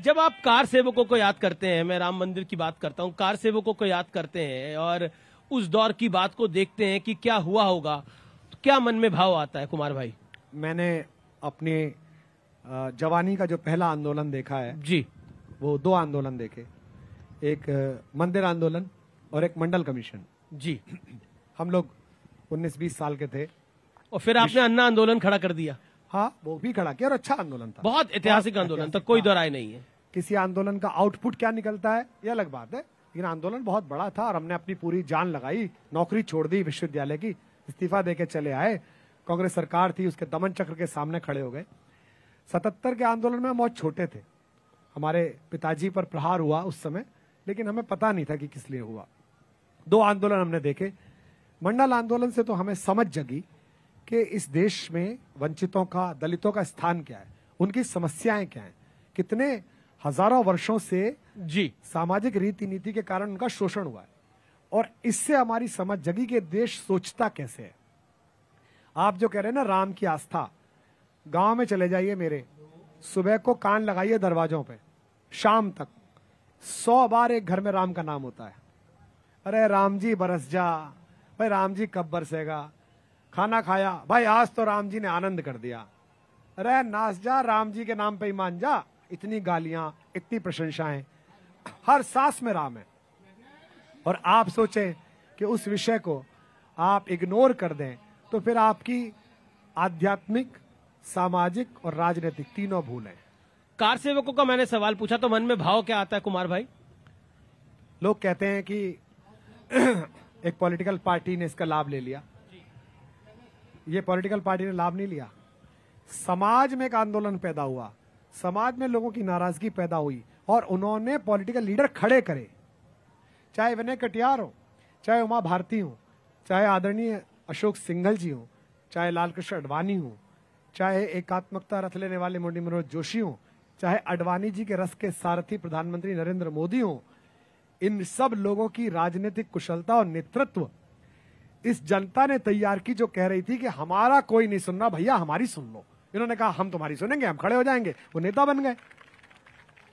जब आप कार सेवकों को याद करते हैं मैं राम मंदिर की बात करता हूँ कार सेवकों को याद करते हैं और उस दौर की बात को देखते हैं कि क्या हुआ होगा तो क्या मन में भाव आता है कुमार भाई मैंने अपने जवानी का जो पहला आंदोलन देखा है जी वो दो आंदोलन देखे एक मंदिर आंदोलन और एक मंडल कमीशन जी हम लोग उन्नीस बीस साल के थे और फिर आपने अन्ना आंदोलन खड़ा कर दिया हाँ वो भी खड़ा किया और अच्छा आंदोलन था बहुत ऐतिहासिक आंदोलन था कोई दोराय नहीं है किसी आंदोलन का आउटपुट क्या निकलता है ये अलग बात है लेकिन आंदोलन बहुत बड़ा था और हमने अपनी पूरी जान लगाई नौकरी छोड़ दी विश्वविद्यालय की इस्तीफा देके चले आए कांग्रेस सरकार थी उसके दमन चक्र के सामने खड़े हो गए सतहत्तर के आंदोलन में हम बहुत छोटे थे हमारे पिताजी पर प्रहार हुआ उस समय लेकिन हमें पता नहीं था कि किस लिए हुआ दो आंदोलन हमने देखे मंडल आंदोलन से तो हमें समझ जगी कि इस देश में वंचितों का दलितों का स्थान क्या है उनकी समस्याएं क्या हैं कितने हजारों वर्षों से जी सामाजिक रीति नीति के कारण उनका शोषण हुआ है और इससे हमारी समझ जगी के देश सोचता कैसे है आप जो कह रहे हैं ना राम की आस्था गांव में चले जाइए मेरे सुबह को कान लगाइए दरवाजों पे शाम तक सौ बार एक घर में राम का नाम होता है अरे राम जी बरस जा भाई राम जी कब बरसेगा खाना खाया भाई आज तो राम जी ने आनंद कर दिया अरे नाच जा राम जी के नाम पे ही मान जा इतनी गालियां इतनी प्रशंसाएं हर सांस में राम है और आप सोचें कि उस विषय को आप इग्नोर कर दें तो फिर आपकी आध्यात्मिक सामाजिक और राजनीतिक तीनों भूल है कार सेवकों का मैंने सवाल पूछा तो मन में भाव क्या आता है कुमार भाई लोग कहते हैं कि एक पॉलिटिकल पार्टी ने इसका लाभ ले लिया ये पॉलिटिकल पार्टी ने लाभ नहीं लिया समाज में एक आंदोलन पैदा हुआ समाज में लोगों की नाराजगी पैदा हुई और उन्होंने पॉलिटिकल लीडर खड़े करे चाहे विनय कटियार हो चाहे उमा भारती हो चाहे आदरणीय अशोक सिंघल जी हो चाहे लालकृष्ण अडवाणी हो चाहे एकात्मकता रथ लेने वाले मुंडी मनोहर जोशी हो चाहे अडवाणी जी के रस के सारथी प्रधानमंत्री नरेंद्र मोदी हो इन सब लोगों की राजनीतिक कुशलता और नेतृत्व इस जनता ने तैयार की जो कह रही थी कि हमारा कोई नहीं सुनना भैया हमारी सुन लो इन्होंने कहा हम तुम्हारी सुनेंगे हम खड़े हो जाएंगे वो नेता बन गए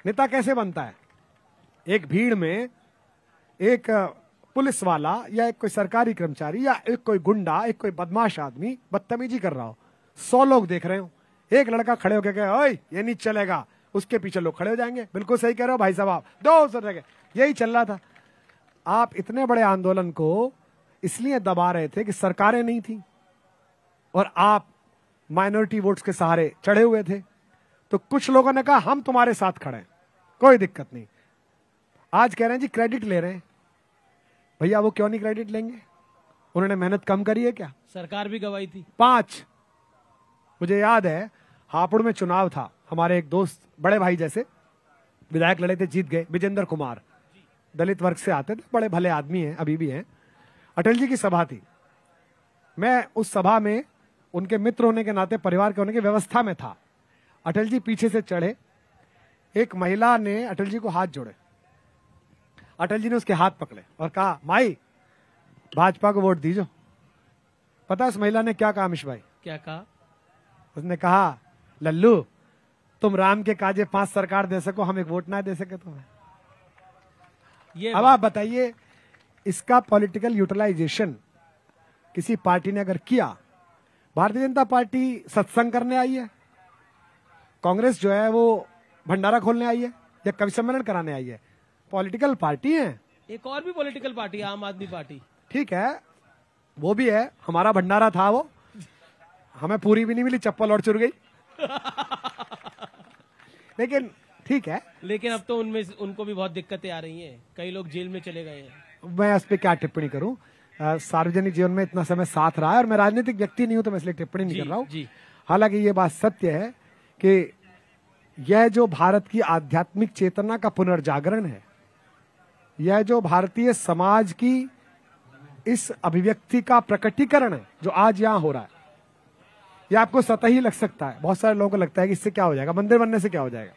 नेता कैसे बनता है एक भीड़ में एक पुलिस वाला या एक कोई सरकारी कर्मचारी या एक कोई गुंडा एक कोई बदमाश आदमी बदतमीजी कर रहा हो सौ लोग देख रहे हो एक लड़का खड़े होकर कहे ओ ये नहीं चलेगा उसके पीछे लोग खड़े हो जाएंगे बिल्कुल सही कह रहे हो भाई साहब आप दो सौ यही चल रहा था आप इतने बड़े आंदोलन को इसलिए दबा रहे थे कि सरकारें नहीं थी और आप माइनॉरिटी वोट्स के सहारे चढ़े हुए थे तो कुछ लोगों ने कहा हम तुम्हारे साथ खड़े हैं कोई दिक्कत नहीं आज कह रहे हैं जी क्रेडिट ले रहे हैं भैया वो क्यों नहीं क्रेडिट लेंगे उन्होंने मेहनत कम करी है क्या सरकार भी गवाई थी पांच मुझे याद है हापुड़ में चुनाव था हमारे एक दोस्त बड़े भाई जैसे विधायक लड़े थे जीत गए विजेंद्र कुमार दलित वर्ग से आते थे बड़े भले आदमी हैं अभी भी हैं अटल जी की सभा थी मैं उस सभा में उनके मित्र होने के नाते परिवार के होने की व्यवस्था में था अटल जी पीछे से चढ़े एक महिला ने अटल जी को हाथ जोड़े अटल जी ने उसके हाथ पकड़े और कहा माई भाजपा को वोट दीजो पता उस महिला ने क्या कहा अमिश भाई क्या कहा उसने कहा लल्लू तुम राम के काजे पांच सरकार दे सको हम एक वोट ना दे सके तुम्हें ये अब आप बताइए इसका पॉलिटिकल यूटिलाइजेशन किसी पार्टी ने अगर किया भारतीय जनता पार्टी सत्संग करने आई है कांग्रेस जो है वो भंडारा खोलने आई है या कवि सम्मेलन कराने आई है पॉलिटिकल पार्टी है एक और भी पॉलिटिकल पार्टी आम आदमी पार्टी ठीक है वो भी है हमारा भंडारा था वो हमें पूरी भी नहीं मिली चप्पल और चुर गई लेकिन ठीक है लेकिन अब तो उनमें उनको भी बहुत दिक्कतें आ रही हैं कई लोग जेल में चले गए हैं मैं इस पर क्या टिप्पणी करूं सार्वजनिक जीवन में इतना समय साथ रहा है और मैं राजनीतिक व्यक्ति नहीं हूं तो मैं इसलिए टिप्पणी नहीं कर रहा हूँ हालांकि ये बात सत्य है कि यह जो भारत की आध्यात्मिक चेतना का पुनर्जागरण है यह जो भारतीय समाज की इस अभिव्यक्ति का प्रकटीकरण है जो आज यहां हो रहा है यह आपको सतही लग सकता है बहुत सारे लोगों को लगता है कि इससे क्या हो जाएगा मंदिर बनने से क्या हो जाएगा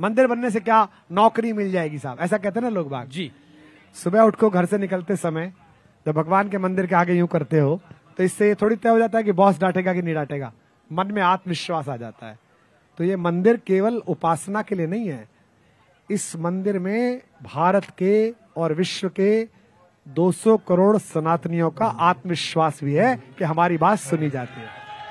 मंदिर बनने से क्या नौकरी मिल जाएगी साहब ऐसा कहते हैं ना लोग बाग जी सुबह उठ को घर से निकलते समय जब भगवान के मंदिर के आगे यूं करते हो तो इससे ये थोड़ी तय हो जाता है कि बॉस डांटेगा कि नहीं डांटेगा मन में आत्मविश्वास आ जाता है तो ये मंदिर केवल उपासना के लिए नहीं है इस मंदिर में भारत के और विश्व के 200 करोड़ सनातनियों का आत्मविश्वास भी है कि हमारी बात सुनी जाती है